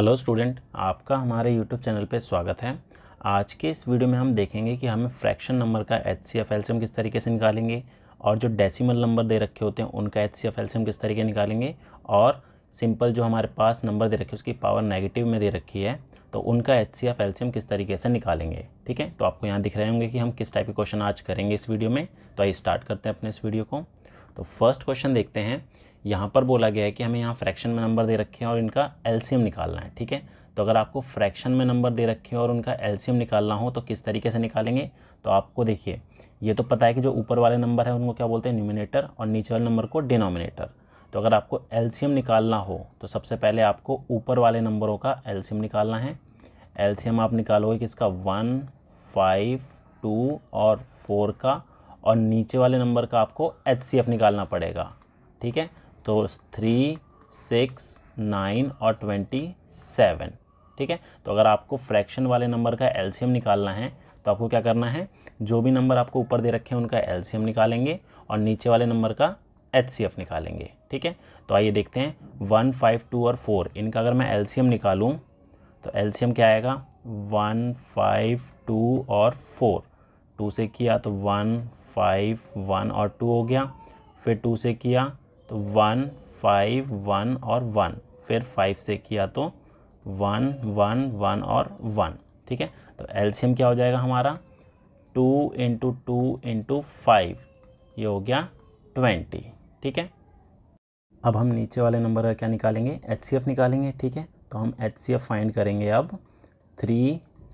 hello student आपका हमारे YouTube channel पे स्वागत है आज के इस वीडियो में हम देखेंगे कि हमें फ्रैक्शन नंबर का एच सी एफ एल्सियम किस तरीके से निकालेंगे और जो डेसिमल नंबर दे रखे होते हैं उनका एच सी एफ एल्सियम किस तरीके निकालेंगे और सिंपल जो हमारे पास नंबर दे रखे उसकी पावर नेगेटिव में दे रखी है तो उनका एच सी एफ एल्सियम किस तरीके से निकालेंगे ठीक है तो आपको यहाँ दिख रहे होंगे कि हम किस टाइप के क्वेश्चन आज करेंगे इस वीडियो में तो आइए स्टार्ट करते हैं अपने इस वीडियो को तो फर्स्ट क्वेश्चन देखते हैं यहाँ पर बोला गया है कि हमें यहाँ फ्रैक्शन में नंबर दे रखे हैं और इनका एल्सीयम निकालना है ठीक है तो अगर आपको फ्रैक्शन में नंबर दे रखे हैं और उनका एल्सीयम निकालना हो तो किस तरीके से निकालेंगे तो आपको देखिए ये तो पता है कि जो ऊपर वाले नंबर है उनको क्या बोलते हैं न्यूमिनेटर और नीचे वाले नंबर को डिनोमिनेटर तो अगर आपको एल्सीयम निकालना हो तो सबसे पहले आपको ऊपर वाले नंबरों का एल्सीयम निकालना है एल्सीयम आप निकालोगे किसका वन फाइव टू और फोर का और नीचे वाले नंबर का आपको एच निकालना पड़ेगा ठीक है तो थ्री सिक्स नाइन और ट्वेंटी सेवन ठीक है तो अगर आपको फ्रैक्शन वाले नंबर का एल निकालना है तो आपको क्या करना है जो भी नंबर आपको ऊपर दे रखे हैं उनका एल निकालेंगे और नीचे वाले नंबर का एच निकालेंगे ठीक है तो आइए देखते हैं वन फाइव टू और फोर इनका अगर मैं एल निकालूँ तो एल क्या आएगा वन फाइव टू और फोर टू से किया तो वन फाइव वन और टू हो गया फिर टू से किया तो वन फाइव वन और वन फिर फाइव से किया तो वन वन वन और वन ठीक है तो एल्शियम क्या हो जाएगा हमारा two into two into five ये हो गया ट्वेंटी ठीक है अब हम नीचे वाले नंबर का क्या निकालेंगे एच सी एफ निकालेंगे ठीक है तो हम एच सी एफ फाइंड करेंगे अब थ्री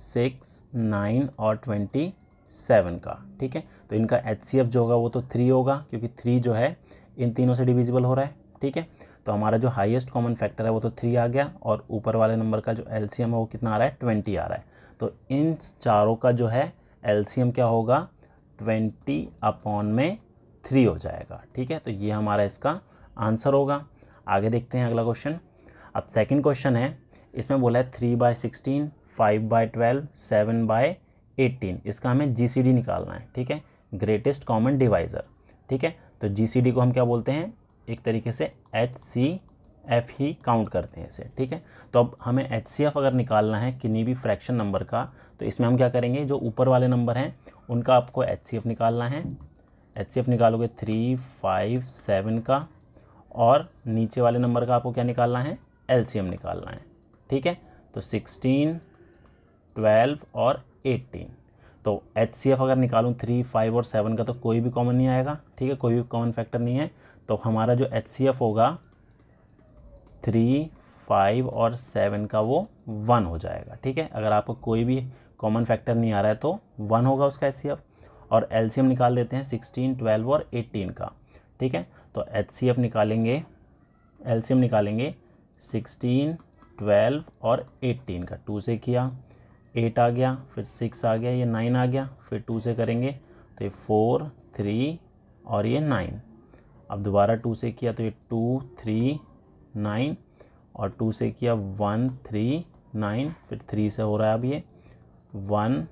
सिक्स नाइन और ट्वेंटी सेवन का ठीक है तो इनका एच सी एफ जो होगा वो तो थ्री होगा क्योंकि थ्री जो है इन तीनों से डिविजिबल हो रहा है ठीक है तो हमारा जो हाइएस्ट कॉमन फैक्टर है वो तो थ्री आ गया और ऊपर वाले नंबर का जो एल है वो कितना आ रहा है ट्वेंटी आ रहा है तो इन चारों का जो है एल क्या होगा ट्वेंटी अपॉन में थ्री हो जाएगा ठीक है तो ये हमारा इसका आंसर होगा आगे देखते हैं अगला क्वेश्चन अब सेकंड क्वेश्चन है इसमें बोला है three by sixteen five by twelve seven by 18 इसका हमें जी निकालना है ठीक है ग्रेटेस्ट कॉमन डिवाइज़र ठीक है तो जी को हम क्या बोलते हैं एक तरीके से एच सी एफ ही काउंट करते हैं इसे ठीक है तो अब हमें एच सी एफ अगर निकालना है किन्नी भी फ्रैक्शन नंबर का तो इसमें हम क्या करेंगे जो ऊपर वाले नंबर हैं उनका आपको एच सी एफ निकालना है एच सी एफ निकालोगे थ्री फाइव सेवन का और नीचे वाले नंबर का आपको क्या निकालना है एल सी एम निकालना है ठीक है तो सिक्सटीन ट्वेल्व और एट्टीन तो एच सी एफ अगर निकालूँ थ्री फाइव और सेवन का तो कोई भी कॉमन नहीं आएगा ठीक है कोई भी कॉमन फैक्टर नहीं है तो हमारा जो एच सी एफ होगा थ्री फाइव और सेवन का वो वन हो जाएगा ठीक है अगर आपको कोई भी कॉमन फैक्टर नहीं आ रहा है तो वन होगा उसका एच सी एफ़ और एल सी एम निकाल देते हैं सिक्सटीन ट्वेल्व और एट्टीन का ठीक है तो एच सी एफ निकालेंगे एल सी एम निकालेंगे सिक्सटीन ट्वेल्व और एट्टीन का टू से किया एट आ गया फिर सिक्स आ गया ये नाइन आ गया फिर टू से करेंगे तो ये फोर थ्री और ये नाइन अब दोबारा टू से किया तो ये टू थ्री नाइन और टू से किया वन थ्री नाइन फिर थ्री से हो रहा है अब ये वन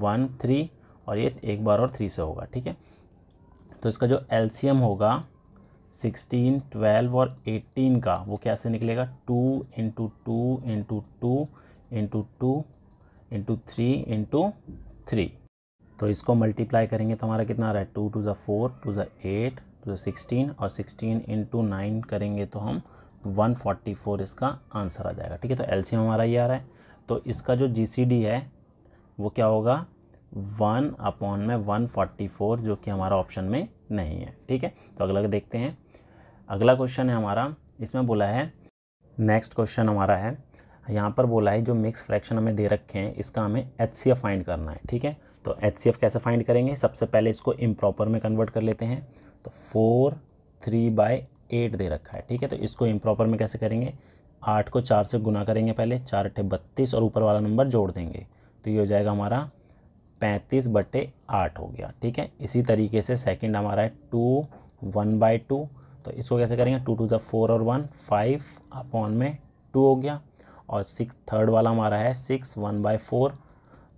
वन थ्री और ये एक बार और थ्री से होगा ठीक है तो इसका जो एलसीएम होगा सिक्सटीन ट्वेल्व और एटीन का वो कैसे निकलेगा two into two into two into two into three into three तो इसको मल्टीप्लाई करेंगे तो हमारा कितना आ रहा है टू टू ज़ा फोर टू ज़ा एट टू ज़ा सिक्सटीन और सिक्सटीन इंटू नाइन करेंगे तो हम वन फोर्टी फोर इसका आंसर आ जाएगा ठीक है तो एलसीएम हमारा ये आ रहा है तो इसका जो डी है वो क्या होगा वन अपॉन में वन फोर्टी फोर जो कि हमारा ऑप्शन में नहीं है ठीक है तो अगला देखते हैं अगला क्वेश्चन है हमारा इसमें बोला है नेक्स्ट क्वेश्चन हमारा है यहाँ पर बोला है जो मिक्स फ्रैक्शन हमें दे रखे हैं इसका हमें एच सी एफ़ फाइंड करना है ठीक है तो एच सी एफ कैसे फाइंड करेंगे सबसे पहले इसको इम्प्रॉपर में कन्वर्ट कर लेते हैं तो फोर थ्री बाई एट दे रखा है ठीक है तो इसको इम्प्रॉपर में कैसे करेंगे आठ को चार से गुना करेंगे पहले चार अट्ठे बत्तीस और ऊपर वाला नंबर जोड़ देंगे तो ये हो जाएगा हमारा पैंतीस बटे आठ हो गया ठीक है इसी तरीके से सेकंड हमारा है टू वन बाई टू तो इसको कैसे करेंगे टू टू ज़ा फोर और वन फाइव अपॉन में टू हो गया और सिक्स थर्ड वाला हमारा है सिक्स वन बाई फोर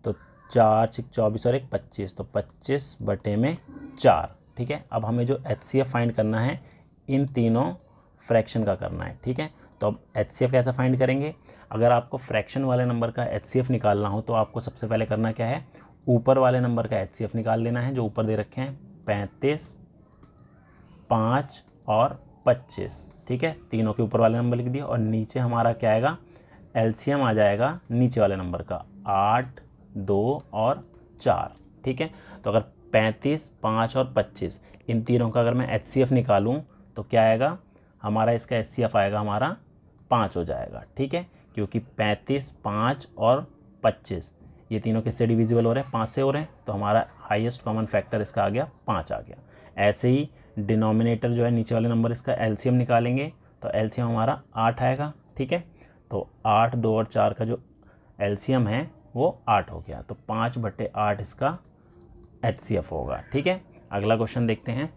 तो चार सिक्स चौबीस और एक पच्चीस तो पच्चीस बटे में चार ठीक है अब हमें जो एच सी एफ फाइंड करना है इन तीनों फ्रैक्शन का करना है ठीक है तो अब एच सी एफ कैसे फाइंड करेंगे अगर आपको फ्रैक्शन वाले नंबर का एच सी एफ निकालना हो तो आपको सबसे पहले करना क्या है ऊपर वाले नंबर का एच सी एफ निकाल लेना है जो ऊपर दे रखे हैं पैंतीस पाँच और पच्चीस ठीक है तीनों के ऊपर वाले नंबर लिख दिए और नीचे हमारा क्या आएगा एलसीएम आ जाएगा नीचे वाले नंबर का आठ दो और चार ठीक है तो अगर पैंतीस पाँच और पच्चीस इन तीनों का अगर मैं एच सी एफ़ निकालूँ तो क्या आएगा हमारा इसका एच सी एफ़ आएगा हमारा पाँच हो जाएगा ठीक है क्योंकि पैंतीस पाँच और पच्चीस ये तीनों किससे डिविजिबल हो रहे हैं पाँच से हो रहे हैं तो हमारा हाईएस्ट कॉमन फैक्टर इसका आ गया पाँच आ गया ऐसे ही डिनोमिनेटर जो है नीचे वाले नंबर इसका एलसीएम निकालेंगे तो एलसीएम हमारा आठ आएगा ठीक है तो आठ दो और चार का जो एल्सीयम है वो आठ हो गया तो पाँच बटे आठ इसका एच होगा ठीक है अगला क्वेश्चन देखते हैं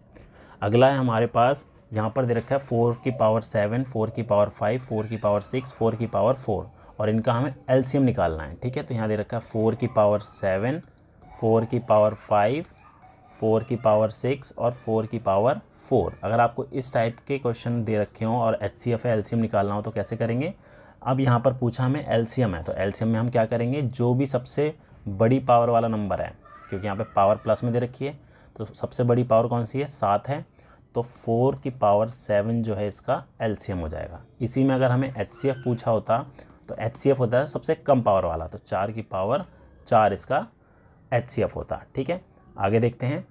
अगला है हमारे पास यहाँ पर दे रखा है फोर की पावर सेवन फोर की पावर फाइव फोर की पावर सिक्स फोर की पावर फोर और इनका हमें एल्सीयम निकालना है ठीक है तो यहाँ दे रखा है फोर की पावर सेवन फोर की पावर फाइव फोर की पावर सिक्स और फोर की पावर फोर अगर आपको इस टाइप के क्वेश्चन दे रखे हों और एच सी एफ एल्सीयम निकालना हो तो कैसे करेंगे अब यहाँ पर पूछा हमें एल्सीयम है तो एल्सीयम में हम क्या करेंगे जो भी सबसे बड़ी पावर वाला नंबर है क्योंकि यहाँ पे पावर प्लस में दे रखी है तो सबसे बड़ी पावर कौन सी है सात है तो फोर की पावर सेवन जो है इसका एल्सीयम हो जाएगा इसी में अगर हमें एच पूछा होता तो एच होता है सबसे कम पावर वाला तो चार की पावर चार इसका एच होता ठीक है आगे देखते हैं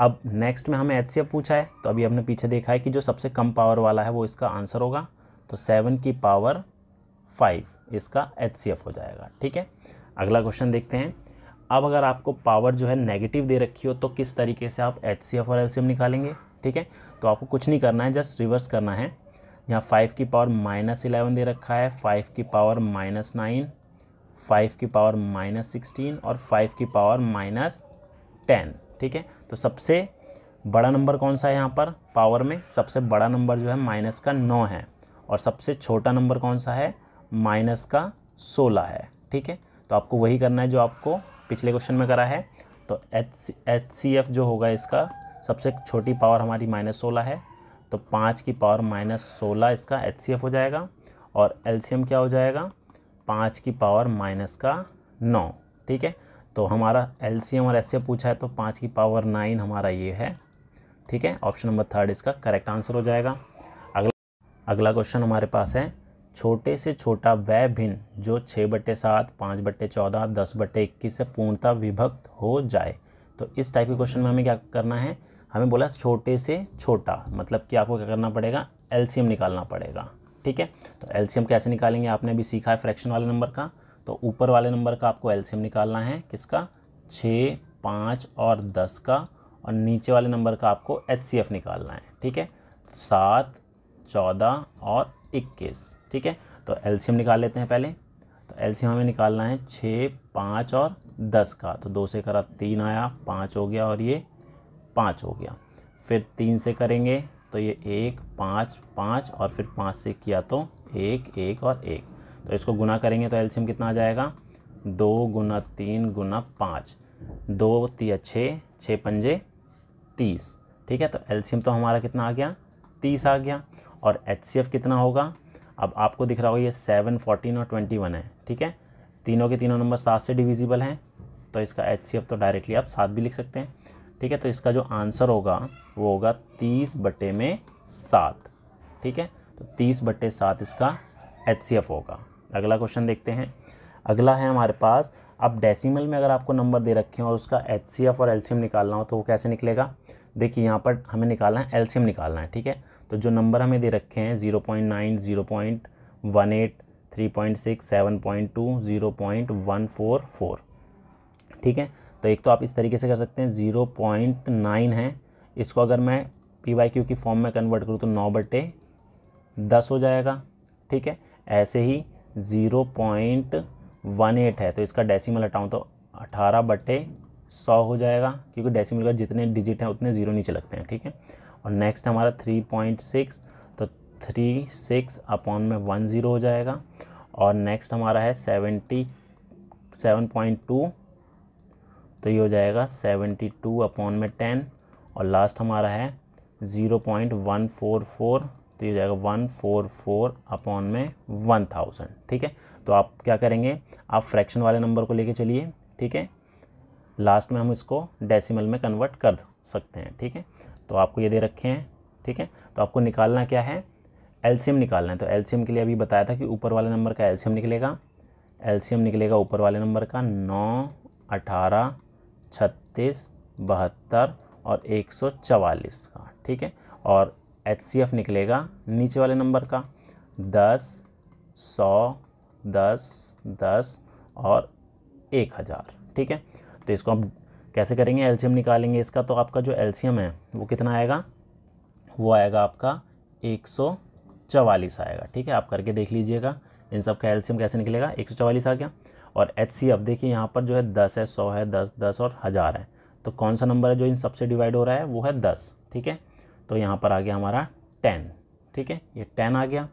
अब नेक्स्ट में हमें एच पूछा है तो अभी हमने पीछे देखा है कि जो सबसे कम पावर वाला है वो इसका आंसर होगा तो सेवन की पावर फाइव इसका एच हो जाएगा ठीक है अगला क्वेश्चन देखते हैं अब अगर आपको पावर जो है नेगेटिव दे रखी हो तो किस तरीके से आप एच सी एफ और एल निकालेंगे ठीक है तो आपको कुछ नहीं करना है जस्ट रिवर्स करना है यहाँ फाइव की पावर माइनस इलेवन दे रखा है फाइव की पावर माइनस नाइन फाइव की पावर माइनस सिक्सटीन और फाइव की पावर माइनस टेन ठीक है तो सबसे बड़ा नंबर कौन सा है यहाँ पर पावर में सबसे बड़ा नंबर जो है माइनस का नौ है और सबसे छोटा नंबर कौन सा है माइनस का सोलह है ठीक है तो आपको वही करना है जो आपको पिछले क्वेश्चन में करा है तो एच एच सी एफ जो होगा इसका सबसे छोटी पावर हमारी माइनस सोलह है तो पाँच की पावर माइनस सोलह इसका एच सी एफ हो जाएगा और एल सी एम क्या हो जाएगा पाँच की पावर माइनस का नौ ठीक है तो हमारा एल सी एम और एच सी एफ पूछा है तो पाँच की पावर नाइन हमारा ये है ठीक है ऑप्शन नंबर थर्ड इसका करेक्ट आंसर हो जाएगा अगला अगला क्वेश्चन हमारे पास है छोटे से छोटा वह भिन्न जो छः बट्टे सात पाँच बट्टे चौदह दस बट्टे इक्कीस से पूर्णता विभक्त हो जाए तो इस टाइप के क्वेश्चन में हमें क्या करना है हमें बोला छोटे से छोटा मतलब कि आपको क्या करना पड़ेगा एलसीएम निकालना पड़ेगा ठीक है तो एलसीएम कैसे निकालेंगे आपने अभी सीखा है फ्रैक्शन वाले नंबर का तो ऊपर वाले नंबर का आपको एलसीएम निकालना है किसका छः पाँच और दस का और नीचे वाले नंबर का आपको एच निकालना है ठीक है सात चौदह और इक्कीस ठीक है तो एल्शियम निकाल लेते हैं पहले तो एल्शियम हमें निकालना है छः पाँच और दस का तो दो से करा तीन आया पाँच हो गया और ये पाँच हो गया फिर तीन से करेंगे तो ये एक पाँच पाँच और फिर पाँच से किया तो एक एक और एक तो इसको गुना करेंगे तो एल्सियम कितना आ जाएगा दो गुना तीन गुना पाँच दो तीन छः छः पंजे तीस ठीक है तो एल्सियम तो हमारा कितना आ गया तीस आ गया और एच कितना होगा अब आपको दिख रहा होगा ये सेवन फोर्टीन और ट्वेंटी वन है ठीक है तीनों के तीनों नंबर सात से डिविजिबल हैं तो इसका एच सी एफ तो डायरेक्टली आप सात भी लिख सकते हैं ठीक है तो इसका जो आंसर होगा वो होगा तीस बटे में सात ठीक है तो तीस बटे सात इसका एच सी एफ होगा अगला क्वेश्चन देखते हैं अगला है हमारे पास अब डेसिमल में अगर आपको नंबर दे रखे हैं और उसका एच सी एफ और एल सी एम निकालना हो तो वो कैसे निकलेगा देखिए यहाँ पर हमें निकालना है एल सी एम निकालना है ठीक है तो जो नंबर हमें दे रखे हैं zero point nine zero point one eight three point six seven point two zero point one four four ठीक है तो एक तो आप इस तरीके से कर सकते हैं ज़ीरो पॉइंट नाइन है इसको अगर मैं पी वाई क्यू की फॉर्म में कन्वर्ट करूँ तो नौ बटे दस हो जाएगा ठीक है ऐसे ही ज़ीरो पॉइंट वन एट है तो इसका डेसिमल हटाऊँ तो अठारह बटे सौ हो जाएगा क्योंकि डेसिमल का जितने डिजिट हैं उतने ज़ीरो नीचे लगते हैं ठीक है और नेक्स्ट हमारा थ्री पॉइंट सिक्स तो थ्री सिक्स अपॉन में वन ज़ीरो हो जाएगा और नेक्स्ट हमारा है सेवेंटी सेवन पॉइंट टू तो ये हो जाएगा सेवेंटी टू अपॉन में टेन और लास्ट हमारा है zero point one four four तो ये हो जाएगा वन फोर फोर अपॉन में वन थाउजेंड ठीक है तो आप क्या करेंगे आप फ्रैक्शन वाले नंबर को लेके चलिए ठीक है लास्ट में हम इसको डेसिमल में कन्वर्ट कर सकते हैं ठीक है तो आपको ये दे रखे हैं ठीक है तो आपको निकालना क्या है एल्शियम निकालना है तो एल्शियम के लिए अभी बताया था कि ऊपर वाले नंबर का एल्शियम निकलेगा एल्शियम निकलेगा ऊपर वाले नंबर का नौ अठारह छत्तीस बहत्तर और एक सौ चवालीस का ठीक है और एच सी एफ़ निकलेगा नीचे वाले नंबर का दस सौ दस दस और एक हज़ार ठीक है तो इसको आप कैसे करेंगे एल्शियम निकालेंगे इसका तो आपका जो एल्शियम है वो कितना आएगा वो आएगा आपका एक आएगा ठीक है आप करके देख लीजिएगा इन सब का एल्शियम कैसे निकलेगा एक आ गया और एच सी अब देखिए यहाँ पर जो है दस है सौ है दस दस और हज़ार है तो कौन सा नंबर है जो इन सबसे डिवाइड हो रहा है वो है दस ठीक है तो यहाँ पर आ गया हमारा टेन ठीक है ये टेन आ गया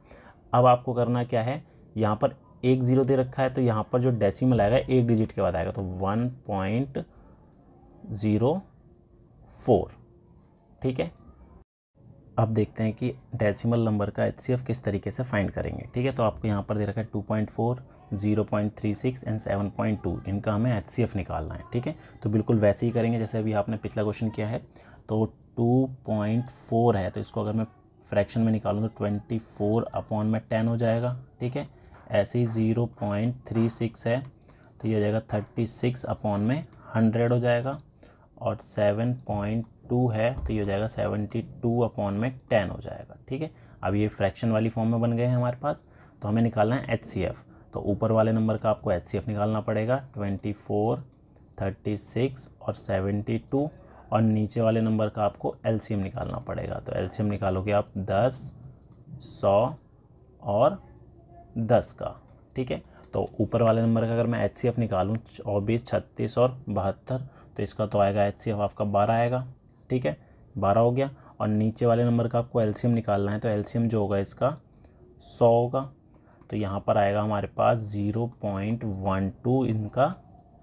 अब आपको करना क्या है यहाँ पर एक ज़ीरो दे रखा है तो यहाँ पर जो डेसिमल आएगा एक डिजिट के बाद आएगा तो वन पॉइंट ज़ीरो फोर ठीक है अब देखते हैं कि डेसिमल नंबर का एच किस तरीके से फाइंड करेंगे ठीक है तो आपको यहाँ पर दे रखा है two point four zero point three six and seven point two इनका हमें एच निकालना है ठीक है तो बिल्कुल वैसे ही करेंगे जैसे अभी आपने पिछला क्वेश्चन किया है तो टू पॉइंट फोर है तो इसको अगर मैं फ्रैक्शन में निकालूँ तो ट्वेंटी फोर अपॉन में टेन हो जाएगा ठीक है ऐसे ही ज़ीरो पॉइंट थ्री सिक्स है तो ये हो जाएगा थर्टी सिक्स अपॉन में हंड्रेड हो जाएगा और सेवन पॉइंट टू है तो ये हो जाएगा सेवेंटी टू अपॉन में टेन हो जाएगा ठीक है अब ये फ्रैक्शन वाली फॉर्म में बन गए हैं हमारे पास तो हमें निकालना है एच सी एफ़ तो ऊपर वाले नंबर का आपको एच सी एफ़ निकालना पड़ेगा ट्वेंटी फोर थर्टी सिक्स और सेवेंटी टू और नीचे वाले नंबर का आपको एल सी एम निकालना पड़ेगा तो एल सी एम निकालोगे आप दस सौ और दस का ठीक है तो ऊपर वाले नंबर का अगर मैं एच सी एफ निकालूँ चौबीस छत्तीस और बहत्तर तो इसका तो आएगा एच सी एफ आपका बारह आएगा ठीक है बारह हो गया और नीचे वाले नंबर का आपको एल सी एम निकालना है तो एल सी एम जो होगा इसका सौ होगा तो यहाँ पर आएगा हमारे पास ज़ीरो पॉइंट वन टू इनका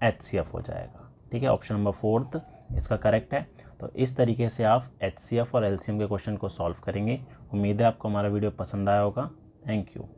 एच सी एफ हो जाएगा ठीक है ऑप्शन नंबर फोर्थ इसका करेक्ट है तो इस तरीके से आप एच सी एफ और एल सी एम के क्वेश्चन को सॉल्व करेंगे उम्मीद है आपको हमारा वीडियो पसंद आया होगा थैंक यू